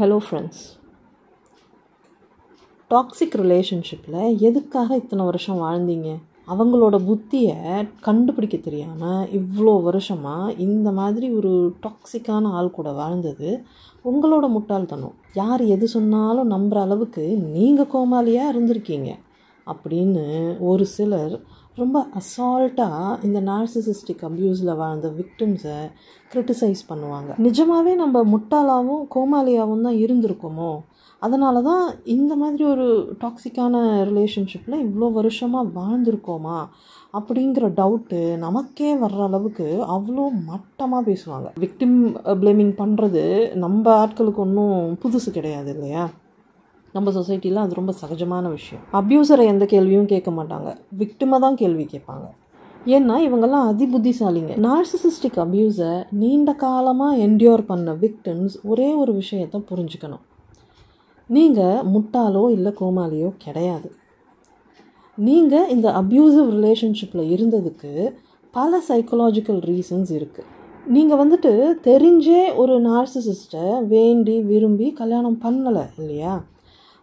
hello friends toxic ரிலேஷன்ஷிப்பில் எதுக்காக இத்தனை வருஷம் வாழ்ந்தீங்க அவங்களோட புத்தியை கண்டுபிடிக்க தெரியாமல் இவ்வளோ வருஷமாக இந்த மாதிரி ஒரு டாக்ஸிக்கான ஆள் கூட வாழ்ந்தது உங்களோட முட்டாள்தனம் யார் எது சொன்னாலும் நம்புகிற அளவுக்கு நீங்கள் கோமாளியாக இருந்திருக்கீங்க அப்படின்னு ஒரு சிலர் ரொம்ப அசால்ட்டாக இந்த நார்சிசிஸ்டிக் அப்யூஸில் வாழ்ந்த விக்டிம்ஸை க்ரிட்டிசைஸ் பண்ணுவாங்க நிஜமாகவே நம்ம முட்டாளாகவும் கோமாளியாகவும் தான் இருந்திருக்கோமோ அதனால தான் இந்த மாதிரி ஒரு டாக்ஸிக்கான ரிலேஷன்ஷிப்பில் இவ்வளோ வருஷமாக வாழ்ந்திருக்கோமா அப்படிங்கிற டவுட்டு நமக்கே வர்ற அளவுக்கு அவ்வளோ மட்டமாக பேசுவாங்க விக்டிம் ப்ளேமிங் பண்ணுறது நம்ம ஆட்களுக்கு ஒன்றும் புதுசு கிடையாது இல்லையா நம்ம சொசைட்டியில் அது ரொம்ப சகஜமான விஷயம் அப்யூசரை எந்த கேள்வியும் கேட்க மாட்டாங்க விக்டிமை தான் கேள்வி கேட்பாங்க ஏன்னா இவங்கெல்லாம் அதிபுத்திசாலிங்க நார்சிசிஸ்டிக் அப்யூஸை நீண்ட காலமாக என்டியோர் பண்ண விக்டிம்ஸ் ஒரே ஒரு விஷயத்தை புரிஞ்சுக்கணும் நீங்கள் முட்டாளோ இல்லை கோமாளியோ கிடையாது நீங்கள் இந்த அப்யூசிவ் ரிலேஷன்ஷிப்பில் இருந்ததுக்கு பல சைக்கலாஜிக்கல் ரீசன்ஸ் இருக்குது நீங்கள் வந்துட்டு தெரிஞ்சே ஒரு நார்சிசிஸ்ட்டை வேண்டி விரும்பி கல்யாணம் பண்ணலை இல்லையா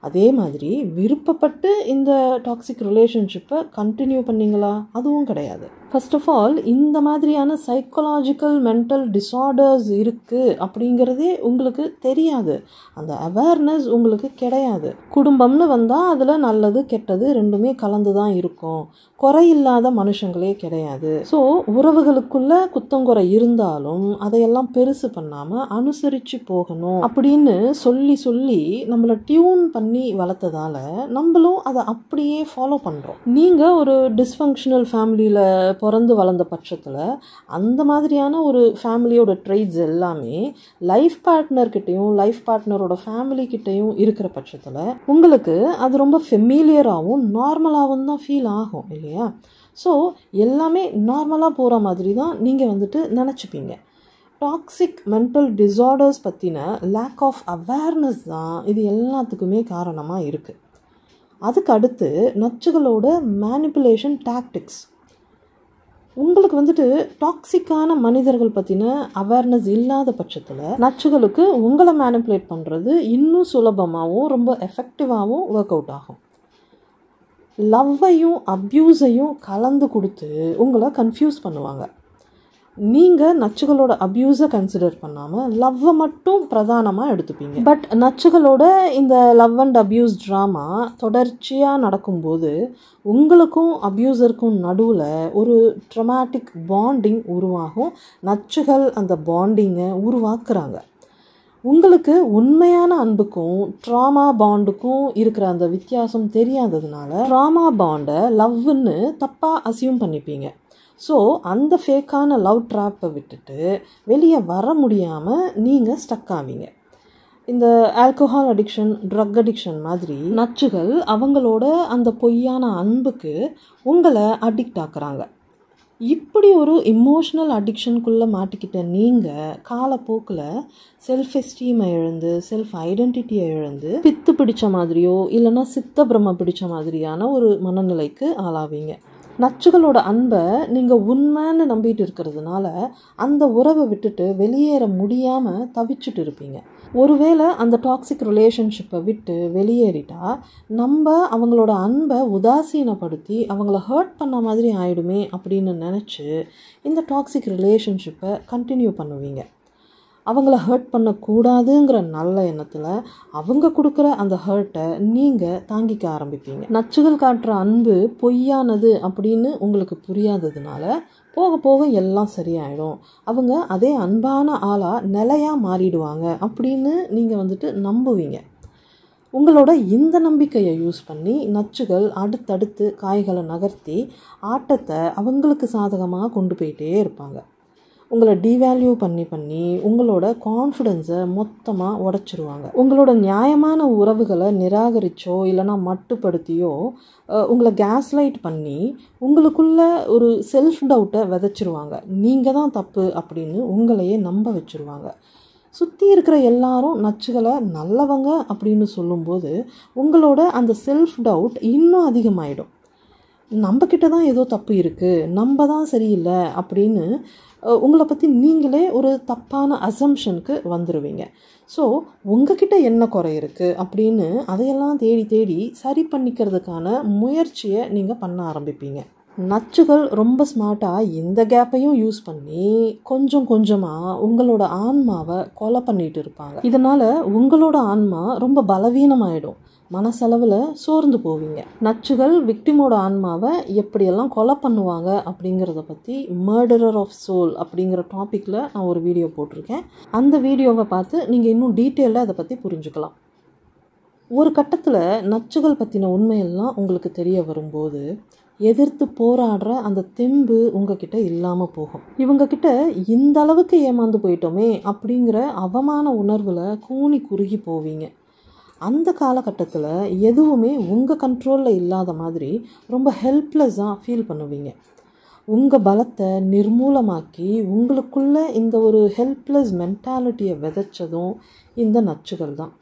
அதே மாதிரி விருப்பப்பட்டு இந்த டாக்ஸிக் ரிலேஷன்ஷிப்பை கண்டினியூ பண்ணிங்களா அதுவும் கிடையாது ஃபஸ்ட் ஆஃப் ஆல் இந்த மாதிரியான சைக்கலாஜிக்கல் மென்டல் டிஸார்டர்ஸ் இருக்குது அப்படிங்கிறதே உங்களுக்கு தெரியாது அந்த அவேர்னஸ் உங்களுக்கு கிடையாது குடும்பம்னு வந்தால் அதில் நல்லது கெட்டது ரெண்டுமே கலந்து தான் இருக்கும் குறையில்லாத மனுஷங்களே கிடையாது ஸோ உறவுகளுக்குள்ள குத்தங்குறை இருந்தாலும் அதையெல்லாம் பெருசு பண்ணாமல் அனுசரித்து போகணும் அப்படின்னு சொல்லி சொல்லி நம்மளை டியூன் பண்ணி வளர்த்ததால நம்மளும் அதை அப்படியே ஃபாலோ பண்ணுறோம் நீங்கள் ஒரு டிஸ்ஃபங்க்ஷனல் ஃபேமிலியில் பிறந்து வளர்ந்த பட்சத்தில் அந்த மாதிரியான ஒரு ஃபேமிலியோட ட்ரெய்ட்ஸ் எல்லாமே லைஃப் பார்ட்னர்கிட்டையும் லைஃப் பார்ட்னரோட கிட்டேயும் இருக்கிற பட்சத்தில் உங்களுக்கு அது ரொம்ப ஃபெமிலியராகவும் நார்மலாகவும் தான் ஃபீல் ஆகும் இல்லையா ஸோ எல்லாமே நார்மலாக போகிற மாதிரி தான் நீங்கள் வந்துட்டு நினச்சிப்பீங்க டாக்ஸிக் மென்டல் டிசார்டர்ஸ் பற்றின லேக் ஆஃப் அவேர்னஸ் தான் இது எல்லாத்துக்குமே காரணமாக இருக்குது அதுக்கு அடுத்து நச்சுகளோட மேனிப்புலேஷன் டாக்டிக்ஸ் உங்களுக்கு வந்துட்டு டாக்ஸிக்கான மனிதர்கள் பற்றின அவேர்னஸ் இல்லாத பட்சத்தில் நச்சுகளுக்கு உங்களை மேனிப்புலேட் பண்ணுறது இன்னும் சுலபமாகவும் ரொம்ப எஃபெக்டிவாகவும் ஒர்க் அவுட் ஆகும் லவ்வையும் அப்யூஸையும் கலந்து கொடுத்து உங்களை கன்ஃபியூஸ் பண்ணுவாங்க நீங்கள் நச்சுகளோட அப்யூஸை கன்சிடர் பண்ணாமல் லவ்வை மட்டும் பிரதானமாக எடுத்துப்பீங்க பட் நச்சுகளோட இந்த லவ் அண்ட் அப்யூஸ் ட்ராமா தொடர்ச்சியாக நடக்கும்போது உங்களுக்கும் அப்யூஸருக்கும் நடுவில் ஒரு ட்ரமாட்டிக் பாண்டிங் உருவாகும் நச்சுகள் அந்த பாண்டிங்கை உருவாக்குறாங்க உங்களுக்கு உண்மையான அன்புக்கும் ட்ராமா பாண்டுக்கும் இருக்கிற அந்த வித்தியாசம் தெரியாததுனால ட்ராமா பாண்டை லவ்னு தப்பாக அசியூம் பண்ணிப்பீங்க ஸோ அந்த ஃபேக்கான லவ் ட்ராப்பை விட்டுட்டு வெளியே வர முடியாமல் நீங்கள் ஸ்டக் ஆவீங்க இந்த ஆல்கோஹால் அடிக்ஷன் ட்ரக் அடிக்ஷன் மாதிரி நச்சுகள் அவங்களோட அந்த பொய்யான அன்புக்கு உங்களை அடிக்ட் ஆக்குறாங்க இப்படி ஒரு இமோஷ்னல் அடிக்ஷனுக்குள்ளே மாட்டிக்கிட்ட நீங்கள் காலப்போக்கில் செல்ஃப் எஸ்டீமை இழந்து செல்ஃப் ஐடென்டிட்டியை இழந்து பித்து பிடித்த மாதிரியோ இல்லைன்னா சித்த பிரம்ம பிடித்த மாதிரியான ஒரு மனநிலைக்கு ஆளாவீங்க நச்சுகளோட அன்பை நீங்கள் உண்மைன்னு நம்பிட்டு இருக்கிறதுனால அந்த உறவை விட்டுட்டு வெளியேற முடியாமல் தவிச்சுட்டு இருப்பீங்க ஒருவேளை அந்த டாக்ஸிக் ரிலேஷன்ஷிப்பை விட்டு வெளியேறிட்டா நம்ம அவங்களோட அன்பை உதாசீனப்படுத்தி அவங்கள ஹர்ட் பண்ண மாதிரி ஆயிடுமே அப்படின்னு நினச்சி இந்த டாக்ஸிக் ரிலேஷன்ஷிப்பை கண்டினியூ பண்ணுவீங்க அவங்கள ஹர்ட் பண்ணக்கூடாதுங்கிற நல்ல எண்ணத்தில் அவங்க கொடுக்குற அந்த ஹர்ட்டை நீங்கள் தாங்கிக்க ஆரம்பிப்பீங்க நச்சுகள் காட்டுற அன்பு பொய்யானது அப்படின்னு உங்களுக்கு புரியாததுனால போக போக எல்லாம் சரியாயிடும் அவங்க அதே அன்பான ஆளாக நிலையாக மாறிடுவாங்க அப்படின்னு நீங்கள் வந்துட்டு நம்புவீங்க உங்களோட இந்த நம்பிக்கையை யூஸ் பண்ணி நச்சுகள் அடுத்தடுத்து காய்களை நகர்த்தி ஆட்டத்தை அவங்களுக்கு சாதகமாக கொண்டு போயிட்டே இருப்பாங்க உங்களை டிவேல்யூ பண்ணி பண்ணி உங்களோட கான்ஃபிடென்ஸை மொத்தமாக உடச்சிருவாங்க உங்களோட நியாயமான உறவுகளை நிராகரிச்சோ இல்லைனா மட்டுப்படுத்தியோ உங்களை கேஸ் லைட் பண்ணி உங்களுக்குள்ள ஒரு செல்ஃப் டவுட்டை விதைச்சிருவாங்க நீங்கள் தான் தப்பு அப்படின்னு உங்களையே நம்ப வச்சுருவாங்க சுற்றி இருக்கிற எல்லாரும் நச்சுகளை நல்லவங்க அப்படின்னு சொல்லும்போது உங்களோட அந்த செல்ஃப் டவுட் இன்னும் அதிகமாகிடும் நம்மக்கிட்ட தான் ஏதோ தப்பு இருக்குது நம்ம தான் சரியில்லை அப்படின்னு உங்களை பற்றி நீங்களே ஒரு தப்பான அசம்ஷனுக்கு வந்துடுவீங்க ஸோ உங்ககிட்ட என்ன குறை இருக்குது அப்படின்னு அதையெல்லாம் தேடி தேடி சரி பண்ணிக்கிறதுக்கான முயற்சியை நீங்கள் பண்ண ஆரம்பிப்பீங்க நச்சுகள் ரொம்ப ஸ்மார்ட்டாக இந்த கேப்பையும் யூஸ் பண்ணி கொஞ்சம் கொஞ்சமாக உங்களோட ஆன்மாவை கொலை பண்ணிட்டு இருப்பாங்க இதனால் உங்களோட ஆன்மா ரொம்ப பலவீனமாயிடும் மனசளவில் சோர்ந்து போவீங்க நச்சுகள் விக்டிமோட ஆன்மாவை எப்படியெல்லாம் கொலை பண்ணுவாங்க அப்படிங்கிறத பற்றி மர்டரர் ஆஃப் சோல் அப்படிங்கிற டாப்பிக்கில் நான் ஒரு வீடியோ போட்டிருக்கேன் அந்த வீடியோவை பார்த்து நீங்கள் இன்னும் டீட்டெயிலாக அதை பற்றி புரிஞ்சுக்கலாம் ஒரு கட்டத்தில் நச்சுகள் பற்றின உண்மையெல்லாம் உங்களுக்கு தெரிய வரும்போது எதிர்த்து போராடுற அந்த தெம்பு உங்ககிட்ட இல்லாமல் போகும் இவங்கக்கிட்ட இந்த அளவுக்கு ஏமாந்து போயிட்டோமே அப்படிங்கிற அவமான உணர்வில் கூணி குறுகி போவீங்க அந்த காலகட்டத்தில் எதுவுமே உங்கள் கண்ட்ரோலில் இல்லாத மாதிரி ரொம்ப ஹெல்ப்லெஸ்ஸாக ஃபீல் பண்ணுவீங்க உங்கள் பலத்தை நிர்மூலமாக்கி உங்களுக்குள்ளே இந்த ஒரு ஹெல்ப்லெஸ் மென்டாலிட்டியை விதைச்சதும் இந்த நச்சுகள் தான்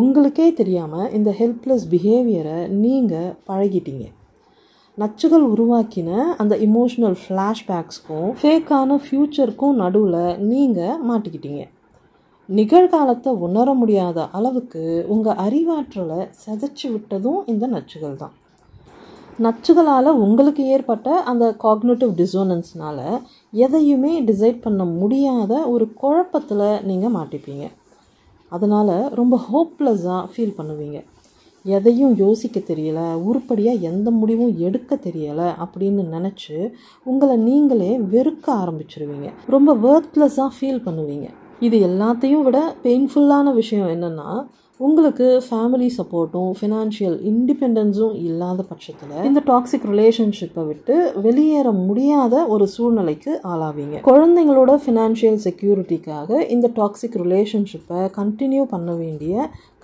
உங்களுக்கே தெரியாமல் இந்த ஹெல்ப்லெஸ் பிஹேவியரை நீங்கள் பழகிட்டீங்க நச்சுகள் உருவாக்கின அந்த இமோஷனல் ஃப்ளாஷ்பேக்ஸ்க்கும் ஃபேக்கான ஃப்யூச்சருக்கும் நடுவில் நீங்கள் மாட்டிக்கிட்டீங்க நிகழ்காலத்தை உணர முடியாத அளவுக்கு உங்கள் அறிவாற்றலை செதைச்சி விட்டதும் இந்த நச்சுகள் தான் நச்சுகளால் உங்களுக்கு ஏற்பட்ட அந்த காக்னேட்டிவ் டிசோனன்ஸ்னால் எதையுமே டிசைட் பண்ண முடியாத ஒரு குழப்பத்தில் நீங்கள் மாட்டிப்பீங்க அதனால் ரொம்ப ஹோப்லெஸ்ஸாக ஃபீல் பண்ணுவீங்க எதையும் யோசிக்க தெரியலை உருப்படியாக எந்த முடிவும் எடுக்க தெரியலை அப்படின்னு நினச்சி உங்களை நீங்களே வெறுக்க ஆரம்பிச்சிருவீங்க ரொம்ப ஒர்க்லெஸ்ஸாக ஃபீல் பண்ணுவீங்க இது எல்லாத்தையும் விட பெயின்ஃபுல்லான விஷயம் என்னென்னா உங்களுக்கு ஃபேமிலி சப்போர்ட்டும் ஃபினான்ஷியல் இண்டிபெண்டன்ஸும் இல்லாத பட்சத்தில் இந்த டாக்ஸிக் ரிலேஷன்ஷிப்பை விட்டு வெளியேற முடியாத ஒரு சூழ்நிலைக்கு ஆளாவீங்க குழந்தைங்களோட ஃபினான்ஷியல் செக்யூரிட்டிக்காக இந்த டாக்ஸிக் ரிலேஷன்ஷிப்பை கண்டினியூ பண்ண வேண்டிய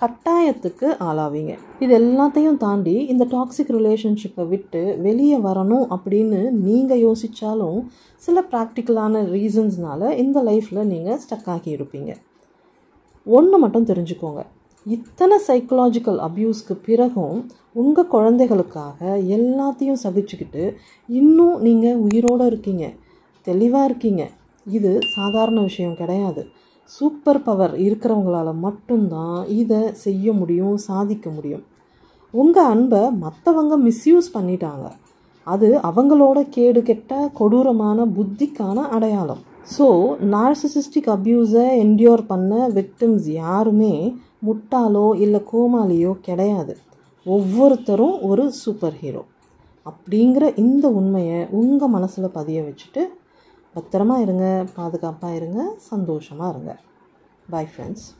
கட்டாயத்துக்கு ஆளாவீங்க இது எல்லாத்தையும் தாண்டி இந்த டாக்ஸிக் ரிலேஷன்ஷிப்பை விட்டு வெளியே வரணும் அப்படின்னு நீங்கள் யோசித்தாலும் சில ப்ராக்டிக்கலான ரீசன்ஸ்னால இந்த லைஃப்பில் நீங்கள் ஸ்டக் ஆகி இருப்பீங்க ஒன்று மட்டும் தெரிஞ்சுக்கோங்க இத்தனை சைக்கலாஜிக்கல் அப்யூஸ்க்கு பிறகும் உங்கள் குழந்தைகளுக்காக எல்லாத்தையும் சகிச்சுக்கிட்டு இன்னும் நீங்கள் உயிரோடு இருக்கீங்க தெளிவாக இருக்கீங்க இது சாதாரண விஷயம் கிடையாது சூப்பர் பவர் இருக்கிறவங்களால் மட்டும்தான் இதை செய்ய முடியும் சாதிக்க முடியும் உங்கள் அன்பை மற்றவங்க மிஸ்யூஸ் பண்ணிட்டாங்க அது அவங்களோட கேடு கெட்ட கொடூரமான புத்திக்கான அடையாளம் ஸோ நார்சிசிஸ்டிக் அப்யூஸை என்டியோர் பண்ண விக்டிம்ஸ் யாருமே முட்டாளோ இல்லை கோமாளியோ கிடையாது ஒவ்வொருத்தரும் ஒரு சூப்பர் ஹீரோ அப்படிங்கிற இந்த உண்மையை உங்கள் மனசில் பதிய வச்சுட்டு பத்திரமா இருங்க பாதுகாப்பாக இருங்க சந்தோஷமாக இருங்க பாய் ஃப்ரெண்ட்ஸ்